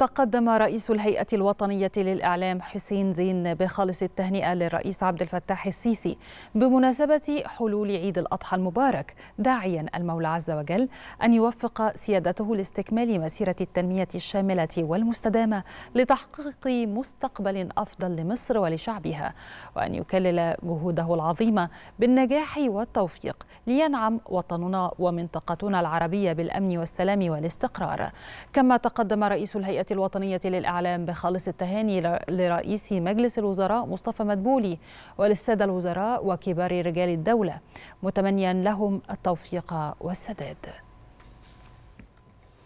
تقدم رئيس الهيئة الوطنية للإعلام حسين زين بخالص التهنئة للرئيس عبد الفتاح السيسي بمناسبة حلول عيد الأضحى المبارك داعيا المولى عز وجل أن يوفق سيادته لاستكمال مسيرة التنمية الشاملة والمستدامة لتحقيق مستقبل أفضل لمصر ولشعبها وأن يكلل جهوده العظيمة بالنجاح والتوفيق لينعم وطننا ومنطقتنا العربية بالأمن والسلام والاستقرار كما تقدم رئيس الهيئة الوطنية للإعلام بخالص التهاني لرئيس مجلس الوزراء مصطفى مدبولي وللسادة الوزراء وكبار رجال الدولة متمنيا لهم التوفيق والسداد